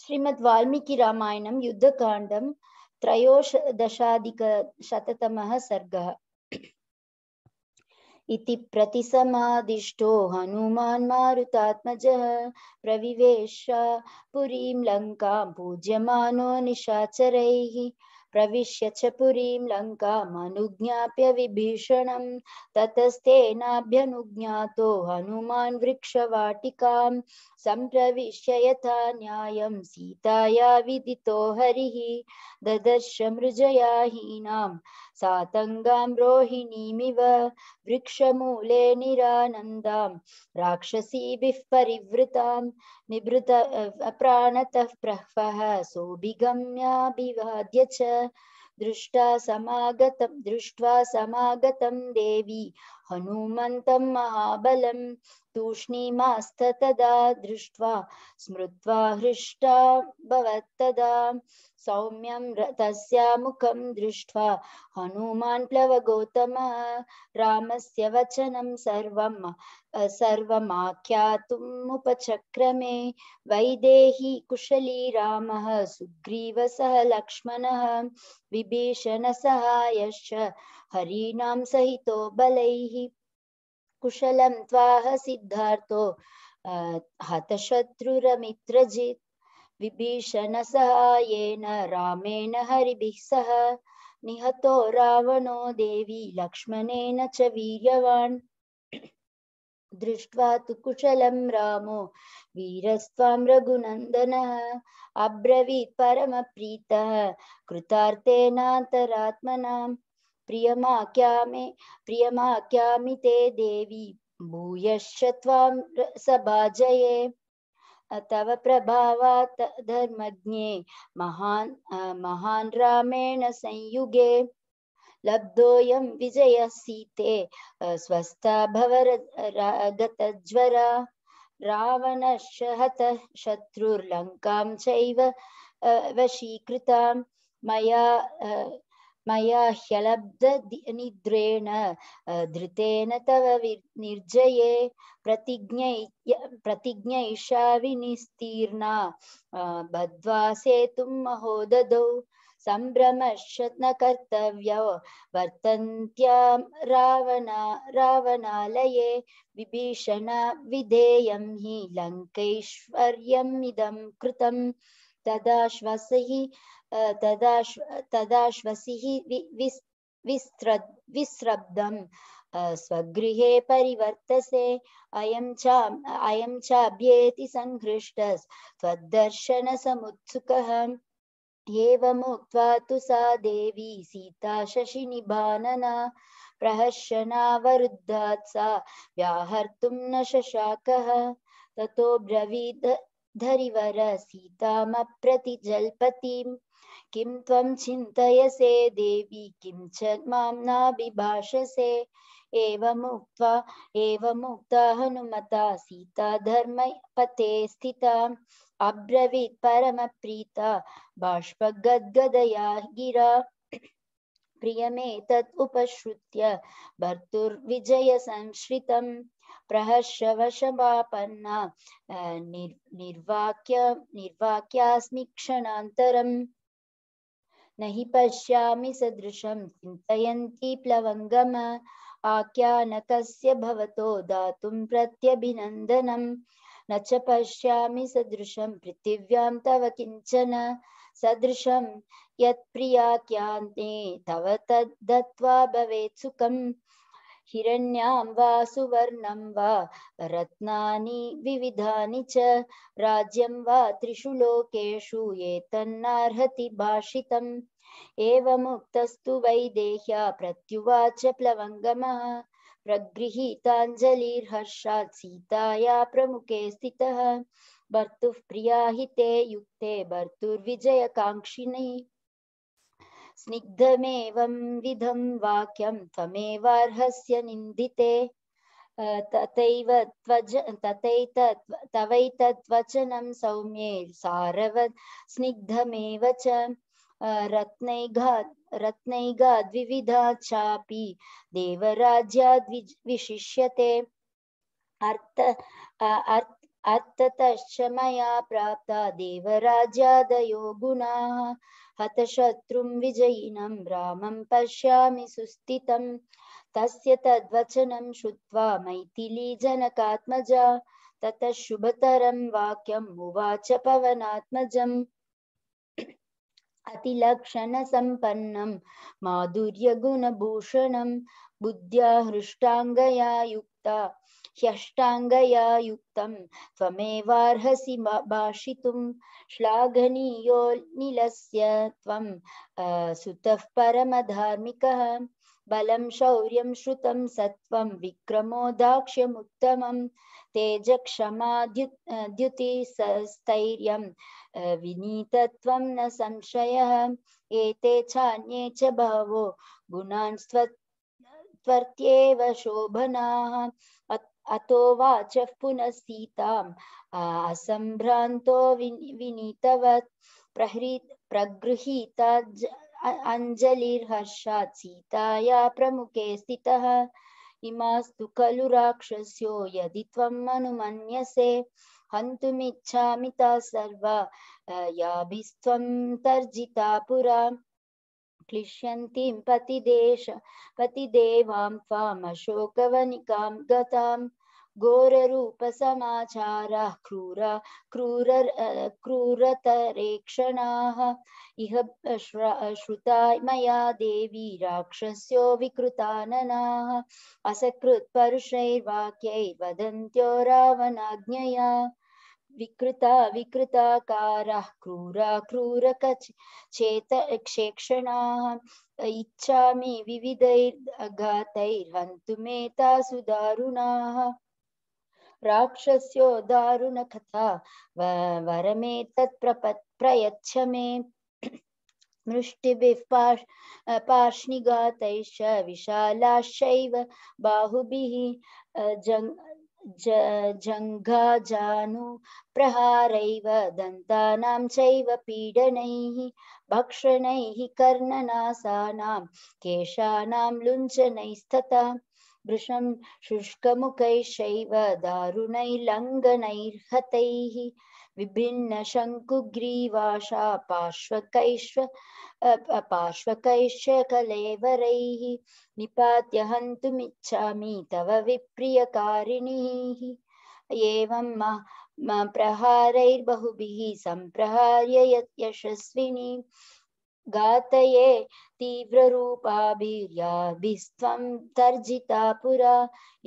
श्रीमद् वाल्मीकि रामायणं युद्धकाण्डं त्रयोदशाधिकशततमः सर्गः इति प्रतिसमादिष्टो हनुमान् मारुतात्मजः प्रविवेश पुरीं लङ्कां पूज्यमानो निशाचरैः प्रविश्य च पुरीं लङ्कामनुज्ञाप्य विभीषणं ततस्तेनाभ्यनुज्ञातो हनुमान् वृक्षवाटिकां सम्प्रविश्य यथा न्यायं सीताया विदितो हरिः ददर्श मृजया हीनां सा तङ्गां रोहिणीमिव वृक्षमूले निरानन्दां राक्षसीभिः परिवृतां निभृत प्राणतः प्रह्वः सोऽभिगम्याभिवाद्य च दृष्टा समागतं दृष्ट्वा समागतं देवी हनुमन्तं महाबलं तूष्णीमास्ततदा दृष्ट्वा स्मृत्वा हृष्टा भवत्तदा सौम्यं रथस्य मुखं दृष्ट्वा हनुमान् प्लव गौतम रामस्य वचनं सर्वं सर्वमाख्यातुमुपचक्रमे वैदेही कुशली रामः सुग्रीवसः लक्ष्मणः विभीषणसहायश्च हरीणां सहितो बलैः कुशलं त्वाह सिद्धार्थो हतशत्रुरमित्रजित् विभीषण सहायन रामेण हरिभिः सह निहतो रावणो देवी लक्ष्मणेन च वीर्यवान् दृष्ट्वा तु कुशलं रामो वीरस्त्वां रघुनन्दनः अब्रवीत् परमप्रीतः कृतार्थेनान्तरात्मनां प्रियमाख्यामि प्रियमाख्यामि ते देवी भूयश्च त्वां सभाजये तव प्रभावात् धर्मज्ञे महान् महान् रामेण संयुगे लब्धोऽयं विजयः सीते स्वस्था भव गतज्वरा रावणश्च हतः शत्रुर्लङ्कां चैव वशीकृतां मया मया ह्यलब्धनिद्रेण धृतेन तव निर्जये प्रतिज्ञै प्रतिज्ञैषा विनिस्तीर्णा बद्ध्वा सेतुं महोदधौ सम्भ्रमशनकर्तव्यौ वर्तन्त्यां रावणा रावणालये विभीषणा विधेयं हि लङ्कैश्वर्यमिदं कृतं तदा तदाश्वसिः विस्रब्धं स्वगृहे परिवर्तसे अयं च अयं चाभ्येति सङ्घृष्टस्त्वद्दर्शनसमुत्सुकः एवमुक्त्वा तु सा देवी सीता शशिनिभानना प्रहर्षणावरुद्धात् सा व्याहर्तुं न शशाकः ततो ब्रवीद धरिवर सीतामप्रतिजल्पतिं किं त्वं चिन्तयसे देवी किं च मां नाभिभाषसे एवमुक्त्वा एवमुक्ता हनुमता सीता धर्मपते स्थिता अब्रवीत् परमप्रीता बाष्पगद्गदया गिरा प्रियमेतत् उपश्रुत्य भर्तुर्विजयसंश्रितं प्रहर्षवशमापन्ना निर् निर्वाक्य निर्वाक्यास्मि क्षणान्तरम् न हि पश्यामि सदृशं चिन्तयन्ति प्लवङ्गम आख्यानकस्य भवतो दातुं प्रत्यभिनन्दनं न च पश्यामि सदृशं पृथिव्यां तव किञ्चन तत्सदृशं यत्प्रियाख्यान्ते तव तद्दत्त्वा भवेत् सुखं हिरण्यां वा सुवर्णं वा रत्नानि विविधानि च राज्यं वा त्रिषु लोकेषु एतन्नार्हति भाषितम् एवमुक्तस्तु वैदेह्या प्रत्युवाच प्लवङ्गमः प्रगृहीताञ्जलिर्हर्षात् सीताया प्रमुखे स्थितः प्रिया हिते युक्ते कांक्षिणे स्निग्धमेवं विधं वाक्यं त्वमेवार्हस्य निन्दिते तथैव त्वज तथैतत् तवैतद्वचनं सौम्ये सारवत् स्निग्धमेव च रत्नैघा रत्नैघा द्विविधा चापि देवराज्याद्विशिष्यते अर्थ अर्थ अत्ततश्च मया प्राप्ता देवराज्यादयो गुणाः हतशत्रुं विजयिनं रामं पश्यामि सुस्थितं तस्य तद्वचनं श्रुत्वा मैथिलीजनकात्मजा ततः शुभतरं वाक्यम् उवाच पवनात्मजम् अतिलक्षणसम्पन्नं माधुर्यगुणभूषणं बुद्ध्या हृष्टाङ्गया युक्तं युक्ता ह्यष्टाङ्गया युक्तं त्वमेवार्हसि भाषितुं श्लाघनीयो निलस्य त्वं सुतः परमधार्मिकः बलं शौर्यं श्रुतं सत्त्वं विक्रमो दाक्ष्यमुत्तमं तेजक्षमाद्युतिस्थैर्यं विनीतत्वं न संशयः एते चान्ये च बहवो गुणांस्त्वत् तद्वर्त्येव शोभनाः अतो वाच पुनः सीताम् असम्भ्रान्तो विनीतवत् प्रहृत प्रगृहीता अञ्जलिर्हर्षात् सीताया प्रमुखे स्थितः इमास्तु खलु राक्षस्यो यदि त्वम् अनुमन्यसे हन्तुमिच्छामि ता सर्वा याभिस्त्वं तर्जिता पुरा क्लिश्यन्ति पतिदेश पतिदेवां त्वामशोकवनिकां गतां घोररूपसमाचाराः क्रूर क्रूर क्रूरतरेक्षणाः इह श्रुता मया देवी राक्षस्यो विकृताननाः असकृत्परुषैर्वाक्यैर्वदन्त्यो रावणाज्ञया विकृता विकृताकाराः क्रूरा क्रूरकचेत क्षेक्षणाः इच्छामि विविधैर्घातैर्हन्तुमेतासु दारुणाः राक्षस्यो दारुणकथा वरमेतत् प्रपत् प्रयच्छ मे मृष्टिभिः पाश पार्ष्णिघातैश्च विशालाश्चैव बाहुभिः जङ् जानु प्रहारैव दन्तानां चैव पीडनैः भक्षणैः कर्णनासानां केशानां लुञ्चनैस्तथा भृशं शुष्कमुखैश्चैव दारुणैलङ्घनैर्हतैः विभिन्नशङ्कुग्रीवाशा पार्श्वकैश्व पार्श्वकैश्च कलेवरैः निपात्य हन्तुमिच्छामि तव विप्रियकारिणीः एवं प्रहारैर्बहुभिः सम्प्रहार्य यशस्विनी घातये तीव्ररूपाभिर्याभिस्त्वं तर्जिता पुरा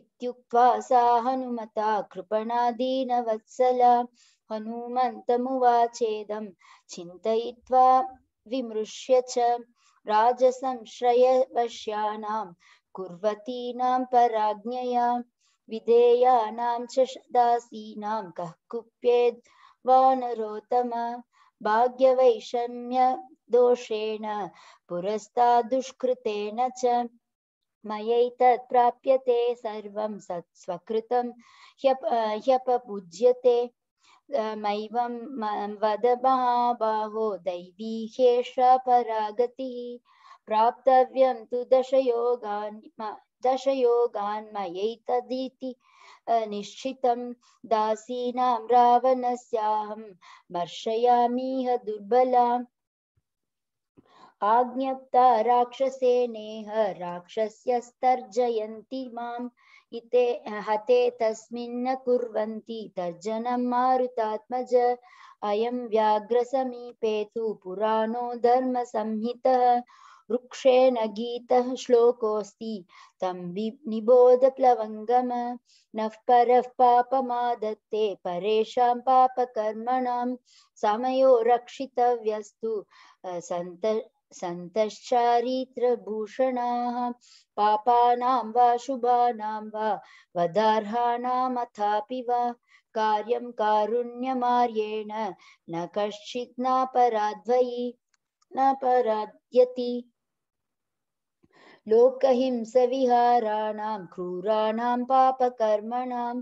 इत्युक्त्वा सा हनुमता कृपणादीनवत्सला हनुमन्तमुवाचेदं चिन्तयित्वा विमृश्य च राजसंश्रयवश्यानां कुर्वतीनां पराज्ञया विधेयानां च दासीनां कः कुप्येद् वानरोत्तम भाग्यवैषम्य दोषेण पुरस्तादुष्कृतेन च मयैतत् प्राप्यते सर्वं सत्स्वकृतं ह्यप ह्यपपूज्यते मैवं वद महाबाहो दैवी ह्येषा परागतिः प्राप्तव्यं तु दशयोगान् दशयोगान् मयैतदिति अनिश्चितं दासीनां रावणस्याहं मर्शयामीह दुर्बलाम् आज्ञप्ता राक्षसेनेह राक्षस्यस्तर्जयन्ति माम् इते हते तस्मिन्न कुर्वन्ति तर्जनं मारुतात्मज अयं व्याघ्रसमीपे तु पुराणो धर्मसंहितः वृक्षेण गीतः श्लोकोऽस्ति तं निबोधप्लवङ्गम नः परः पापमादत्ते परेषां पापकर्मणां समयो रक्षितव्यस्तु सन्त सन्तश्चारित्रभूषणाः पापानां वा शुभानां वा वदार्हाणामथापि वा कार्यं कारुण्यमार्येण न कश्चित् नापराध्वयि न पराध्यति लोकहिंसविहाराणां क्रूराणां पापकर्मणां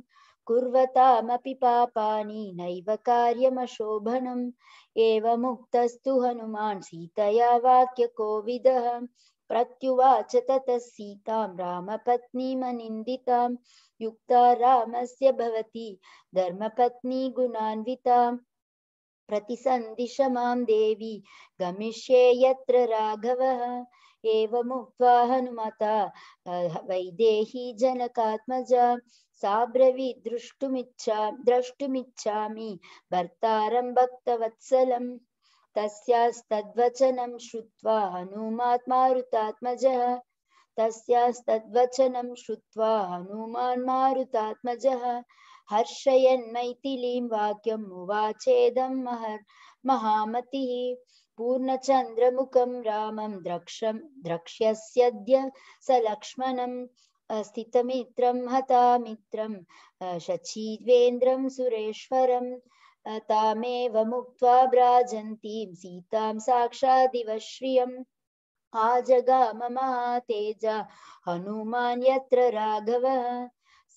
कुर्वतामपि पापानि नैव कार्यमशोभनम् एवमुक्तस्तु हनुमान् सीतया वाक्यकोविदः प्रत्युवाच ततः सीतां रामपत्नीमनिन्दितां युक्ता रामस्य भवति धर्मपत्नी गुणान्विताम् प्रतिसन्दिश देवी गमिष्ये यत्र राघवः एवमुक्त्वा हनुमता वैदेही जनकात्मजा साब्रवी द्रष्टुमिच्छा द्रष्टुमिच्छामि भर्तारं भक्तवत्सलम् तस्यास्तद्वचनं श्रुत्वा हनुमान् मारुतात्मजः तस्यास्तद्वचनं श्रुत्वा हनुमान् मारुतात्मजः मैथिलीं वाक्यम् उवाचेदं महर् महामतिः पूर्णचन्द्रमुखं रामं द्रक्ष्यं द्रक्ष्यस्यद्य स लक्ष्मणं स्थितमित्रं हतामित्रं शचीद्वेन्द्रं सुरेश्वरं तामेव मुक्त्वा भ्राजन्तीं सीतां साक्षादिव श्रियम् आजगाम महातेजा हनुमान् यत्र राघवः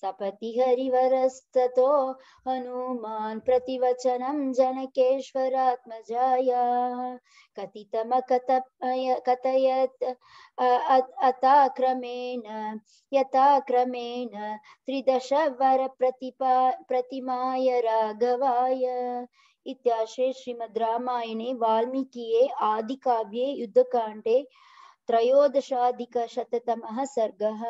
सपति हरिवरस्ततो हनुमान् प्रतिवचनं जनकेश्वरात्मजाया कथितमकतय कथयत् अताक्रमेण यथाक्रमेण त्रिदशवरप्रतिपा प्रतिमाय राघवाय इत्याशे श्रीमद्रामायणे वाल्मीकिये आदिकाव्ये युद्धकाण्डे त्रयोदशाधिकशततमः सर्गः